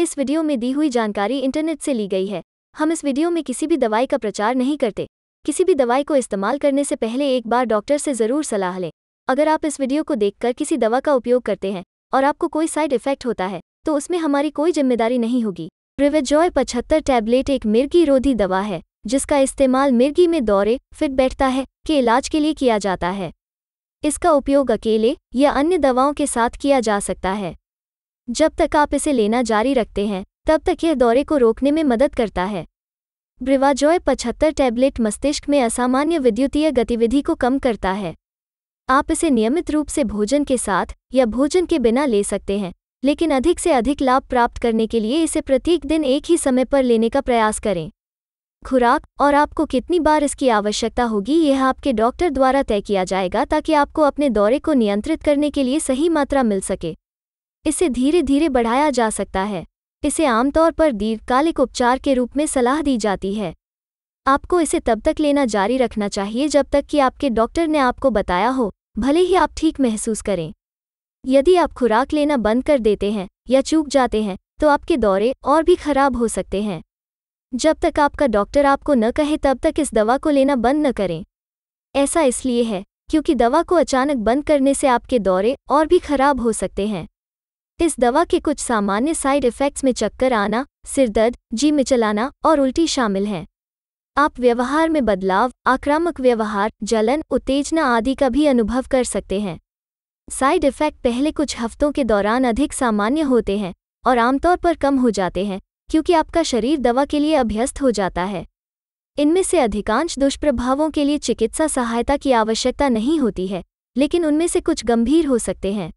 इस वीडियो में दी हुई जानकारी इंटरनेट से ली गई है हम इस वीडियो में किसी भी दवाई का प्रचार नहीं करते किसी भी दवाई को इस्तेमाल करने से पहले एक बार डॉक्टर से ज़रूर सलाह लें अगर आप इस वीडियो को देखकर किसी दवा का उपयोग करते हैं और आपको कोई साइड इफेक्ट होता है तो उसमें हमारी कोई जिम्मेदारी नहीं होगी प्रिवेजॉय पचहत्तर टैबलेट एक मिर्गी रोधी दवा है जिसका इस्तेमाल मिर्गी में दौरे फिट बैठता है के इलाज के लिए किया जाता है इसका उपयोग अकेले या अन्य दवाओं के साथ किया जा सकता है जब तक आप इसे लेना जारी रखते हैं तब तक यह दौरे को रोकने में मदद करता है ब्रिवाजॉय पचहत्तर टैबलेट मस्तिष्क में असामान्य विद्युतीय गतिविधि को कम करता है आप इसे नियमित रूप से भोजन के साथ या भोजन के बिना ले सकते हैं लेकिन अधिक से अधिक लाभ प्राप्त करने के लिए इसे प्रत्येक दिन एक ही समय पर लेने का प्रयास करें खुराक और आपको कितनी बार इसकी आवश्यकता होगी यह आपके डॉक्टर द्वारा तय किया जाएगा ताकि आपको अपने दौरे को नियंत्रित करने के लिए सही मात्रा मिल सके इसे धीरे धीरे बढ़ाया जा सकता है इसे आमतौर पर दीर्घकालिक उपचार के रूप में सलाह दी जाती है आपको इसे तब तक लेना जारी रखना चाहिए जब तक कि आपके डॉक्टर ने आपको बताया हो भले ही आप ठीक महसूस करें यदि आप खुराक लेना बंद कर देते हैं या चूक जाते हैं तो आपके दौरे और भी खराब हो सकते हैं जब तक आपका डॉक्टर आपको न कहे तब तक इस दवा को लेना बंद न करें ऐसा इसलिए है क्योंकि दवा को अचानक बंद करने से आपके दौरे और भी खराब हो सकते हैं इस दवा के कुछ सामान्य साइड इफ़ेक्ट्स में चक्कर आना सिरदर्द जी मिचलाना और उल्टी शामिल हैं आप व्यवहार में बदलाव आक्रामक व्यवहार जलन उत्तेजना आदि का भी अनुभव कर सकते हैं साइड इफ़ेक्ट पहले कुछ हफ्तों के दौरान अधिक सामान्य होते हैं और आमतौर पर कम हो जाते हैं क्योंकि आपका शरीर दवा के लिए अभ्यस्त हो जाता है इनमें से अधिकांश दुष्प्रभावों के लिए चिकित्सा सहायता की आवश्यकता नहीं होती है लेकिन उनमें से कुछ गंभीर हो सकते हैं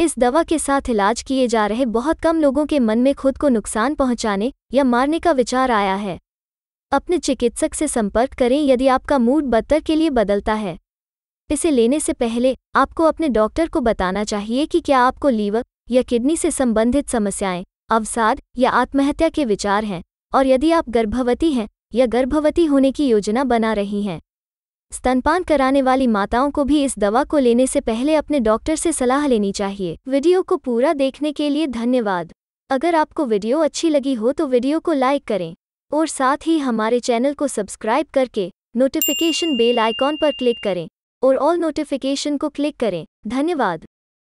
इस दवा के साथ इलाज किए जा रहे बहुत कम लोगों के मन में खुद को नुकसान पहुंचाने या मारने का विचार आया है अपने चिकित्सक से संपर्क करें यदि आपका मूड बदतर के लिए बदलता है इसे लेने से पहले आपको अपने डॉक्टर को बताना चाहिए कि क्या आपको लीवर या किडनी से संबंधित समस्याएं अवसाद या आत्महत्या के विचार हैं और यदि आप गर्भवती हैं या गर्भवती होने की योजना बना रही हैं स्तनपान कराने वाली माताओं को भी इस दवा को लेने से पहले अपने डॉक्टर से सलाह लेनी चाहिए वीडियो को पूरा देखने के लिए धन्यवाद अगर आपको वीडियो अच्छी लगी हो तो वीडियो को लाइक करें और साथ ही हमारे चैनल को सब्सक्राइब करके नोटिफिकेशन बेल आइकॉन पर क्लिक करें और ऑल नोटिफिकेशन को क्लिक करें धन्यवाद